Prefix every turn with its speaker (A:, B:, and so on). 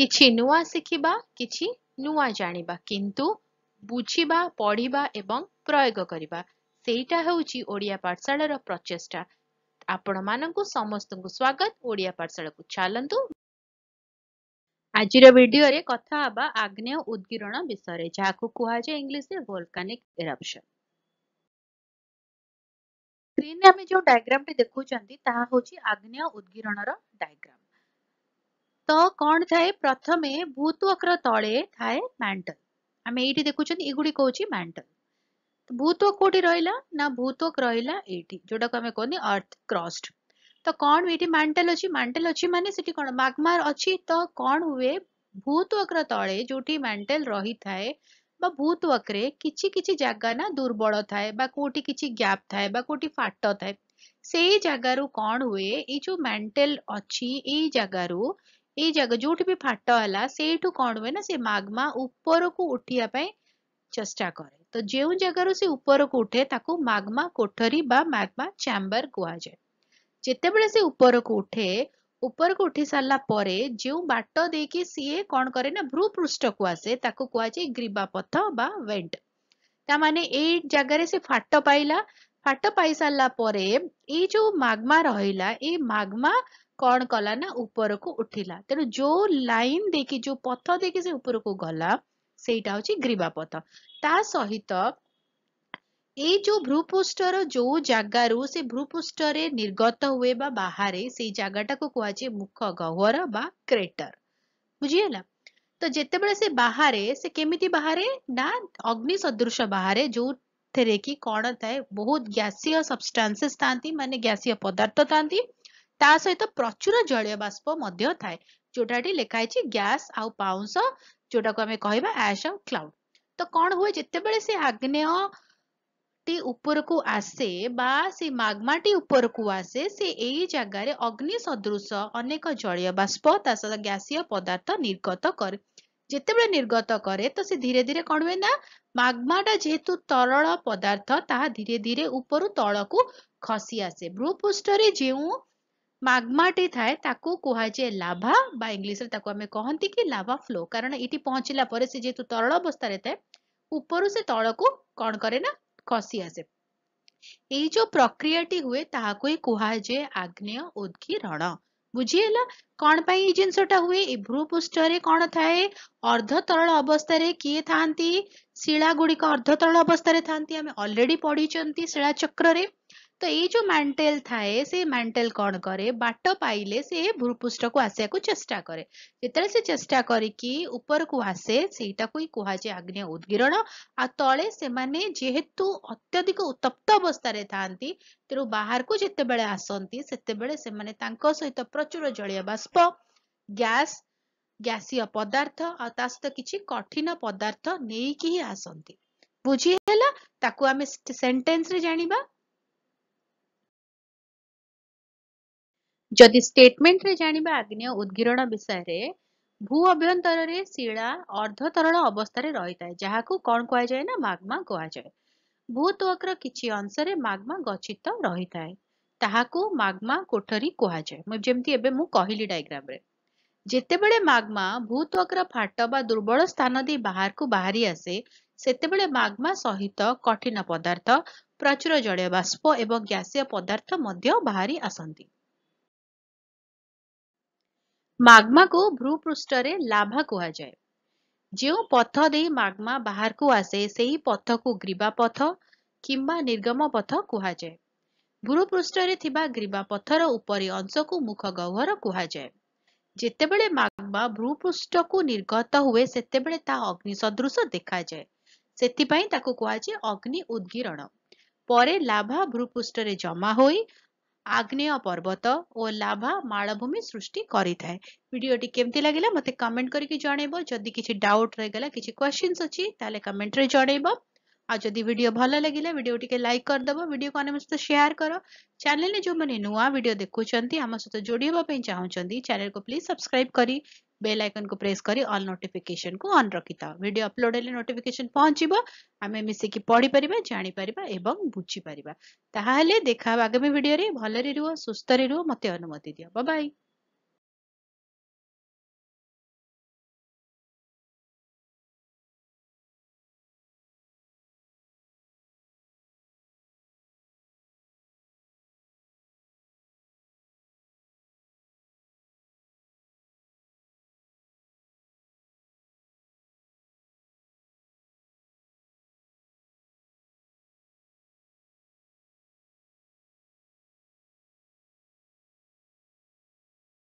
A: କିଛି ନୂଆ ଶିଖିବା କିଛି ନୂଆ ଜାଣିବା କିନ୍ତୁ ବୁଝିବା ପଢ଼ିବା ଏବଂ ପ୍ରୟୋଗ କରିବା ସେଇଟା ହେଉଛି ଓଡ଼ିଆ ପାଠଶାଳାର ପ୍ରଚେଷ୍ଟା ଆପଣ ମାନଙ୍କୁ ସମସ୍ତଙ୍କୁ ସ୍ଵାଗତ ଓଡ଼ିଆ ପାଠଶାଳାକୁ ଚାଲନ୍ତୁ ଆଜିର ଭିଡିଓରେ କଥା ହେବା ଆଗ୍ନେୟ ଉଦ୍ଗିରଣ ବିଷୟରେ ଯାହାକୁ କୁହାଯାଏ ଇଂଲିଶରେ ଭୋଲକାନିକ ଏରପ୍ସନ୍ ସ୍କ୍ରିନ୍ରେ ଆମେ ଯେଉଁ ଡାଇଗ୍ରାମଟି ଦେଖୁଛନ୍ତି ତାହା ହେଉଛି ଆଗ୍ନେୟ ଉଦ୍ଗିରଣର ଡାଇଗ୍ରାମ तो कौन थाए प्रथम भूतवक्र तले थाए मैंटल आम ये देखुं युड़ी कौन मैंटल भूतव कौटी रहा ना भूतवक रहा ये जोटा कहते अर्थ क्रस्ट तो कौन ये मैंटेल अच्छी मैंटेल अच्छी मानी मग्मार अच्छी तो कौन हुए भूतवक्र तले जो मैंटेल रही थाए भूतवक्रे कि जगह ना दुर्बल थाए कौटी कि गैप थाए कौटी फाट थाए से जगार कौन हुए ये जो मैंटेल अच्छी जगार जगह जो भी फाट है से कौन हुए ना से मग्मा उपर को उठापी चेस्टा कै तो जो जगह से उपर को उठे मग्मा कोठरी मग्मा चैंबर कह जाए जिते बे उपर को उठे उपर को उठी सारापर जो बाट देखिए सीए कौन कैसे ना भ्रूपृष्ठ को आसे कहुए ग्रीवा पथ बा वेट ता मैंने ये जगह से फाट पाइला फाट पाई सारापर ये जो मग्मा रहा ये मग्मा कौन कला ना ऊपर को उठिला तेणु जो लाइन देखी जो पथ देखी से ऊपर को गला से ग्रीवा पथ ता सहित ए जो भ्रूपुष्टर जो जगार से भ्रूपुष्टर निर्गत हुए बा बाहर से जगटा को कहुए मुख गहर बा क्रेटर बुझीगला तो जिते बड़े से बाहर से केमी बाहर ना अग्नि सदृश बाहर जो थे कि कौन था बहुत गैसीय सबस्टासेस था मानते गैसीय पदार्थ था, था ତା ସହିତ ପ୍ରଚୁର ଜଳୀୟ ବାଷ୍ପ ମଧ୍ୟ ଥାଏ ଯୋଉଟାଟି ଲେଖା ହେଇଛି ଗ୍ୟାସ୍ ଆଉ ପାଉଁଶ ଯୋଉଟାକୁ ଆମେ କହିବା ଆଶ୍ ଆଉ କ୍ଲାଉଡ୍ ତ କ'ଣ ହୁଏ ଯେତେବେଳେ ସେ ଆଗ୍ନେୟ ଟି ଉପରକୁ ଆସେ ବା ସେ ମାଗ୍ମାଟି ଉପରକୁ ଆସେ ସେ ଏଇ ଜାଗାରେ ଅଗ୍ନି ସଦୃଶ ଅନେକ ଜଳୀୟ ବାଷ୍ପ ତା ସହିତ ଗ୍ୟାସୀୟ ପଦାର୍ଥ ନିର୍ଗତ କରେ ଯେତେବେଳେ ନିର୍ଗତ କରେ ତ ସେ ଧୀରେ ଧୀରେ କ'ଣ ହୁଏ ନା ମାଗ୍ମାଟା ଯେହେତୁ ତରଳ ପଦାର୍ଥ ତାହା ଧୀରେ ଧୀରେ ଉପରୁ ତଳକୁ ଖସି ଆସେ ଭୂପୃଷ୍ଠରେ ଯେଉଁ माग्माटे थाए ताकू कुहाजे लाभा बा इंग्लिश रे ताकू आमे कहंती कि लाभा फ्लो कारण इटी पहुंचिला परे से जेतु तरल अवस्था रे थाए ऊपर से तळ को कण करे ना खसी आसे ए जो प्रक्रिया टी हुए ताहा को कुहाजे आग्नेय उद्गीरण बुझिएला कण पई ई जिंसटा हुए ए भ्रूपुष्ट रे कण थाए अर्ध तरल अवस्था रे किए थांती शिला गुड़ी को अर्ध तरल अवस्था रे थांती आमे ऑलरेडी पढ़ी चंती शिला चक्र रे तो ये जो मेंटल थाए से मेंटल कौन करे बाट पाइले से भूपृष्ठ को आसा को चेष्टा करे जिते से चेष्टा करपर को आसे से कहुए आग्नेय उदगीरण आ तले से जेहेतु अत्यधिक उत्तप्त अवस्था था तेरु बाहर को जिते बड़े आसती से बड़े सहित प्रचुर जलिय बाष्प गैस गैसिय पदार्थ आसत तो किसी कठिन पदार्थ नहीं कि ही बुझी हेला ताकु आमे सेंटेंस रे जानिबा ଯଦି ଷ୍ଟେଟମେଣ୍ଟରେ ଜାଣିବା ଆଗ୍ନେୟ ଉଦ୍ଗୀରଣ ବିଷୟରେ ଭୂ ଅଭ୍ୟନ୍ତରରେ ଶିଳା ଅର୍ଦ୍ଧ ତରଳ ଅବସ୍ଥାରେ ରହିଥାଏ ଯାହାକୁ କ'ଣ କୁହାଯାଏ ନା ମାଗ୍ମା କୁହାଯାଏ ଭୂତ୍ୱକର କିଛି ଅଂଶରେ ମାଗ୍ମା ଗଚ୍ଛିତ ରହିଥାଏ ତାହାକୁ ମାଗ୍ମା କୋଠରୀ କୁହାଯାଏ ମୁଁ ଯେମିତି ଏବେ ମୁଁ କହିଲି ଡାଇଗ୍ରାମରେ ଯେତେବେଳେ ମାଗ୍ମା ଭୂତ୍ୱକର ଫାଟ ବା ଦୁର୍ବଳ ସ୍ଥାନ ଦେଇ ବାହାରକୁ ବାହାରି ଆସେ ସେତେବେଳେ ମାଗ୍ମା ସହିତ କଠିନ ପଦାର୍ଥ ପ୍ରଚୁର ଜଳୀୟ ବାଷ୍ପ ଏବଂ ଗ୍ୟାସୀୟ ପଦାର୍ଥ ମଧ୍ୟ ବାହାରି ଆସନ୍ତି ମାଗମାକୁ ଭୂପୃଷ୍ଠରେ ଲାଭା କୁହାଯାଏ ଯେଉଁ ପଥ ଦେଇ ମାଗମା ବାହାରକୁ ଆସେ ସେହି ପଥକୁ ଗ୍ରୀବା ପଥ କିମ୍ବା ନିର୍ଗମ ପଥ କୁହାଯାଏ ଭୂପୃଷ୍ଠରେ ଥିବା ଗ୍ରୀବା ପଥର ଉପରି ଅଂଶକୁ ମୁଖ ଗହ୍ୱର କୁହାଯାଏ ଯେତେବେଳେ ମାଗମା ଭୂପୃଷ୍ଠକୁ ନିର୍ଗତ ହୁଏ ସେତେବେଳେ ତା ଅଗ୍ନି ସଦୃଶ ଦେଖାଯାଏ ସେଥିପାଇଁ ତାକୁ କୁହାଯାଏ ଅଗ୍ନି ଉଦ୍ଗୀରଣ ପରେ ଲାଭା ଭୂପୃଷ୍ଠରେ ଜମା ହୋଇ आग्नेय पर्वत और लाभा मालभूमि सृष्टि करीडियोटि केमती लगे मत कमेंट करके जनइब जदि किसी किसी क्वेश्चन अच्छी तेल कमेन्ट जनइब आदि भिड भल लगे भिडियो टी लाइक करदेव भिड को अन्य सहित सेयार कर चेल जो मैंने नुआ भिड देखुं आम सहित जोड़ चाहूँ चैनल को प्लीज सब्सक्राइब करी बेल आइकन को प्रेस करी ऑल नोटिफिकेशन को रखि था भिड अपलोड हेल्ले नोटिफिकेसन पहुँचव आम मिसिकी पढ़ीपर जापर और बुझीपरिया देखा आगामी भिडियो भलि रुह सुस्तर रुह मत अनुमति दियो बाय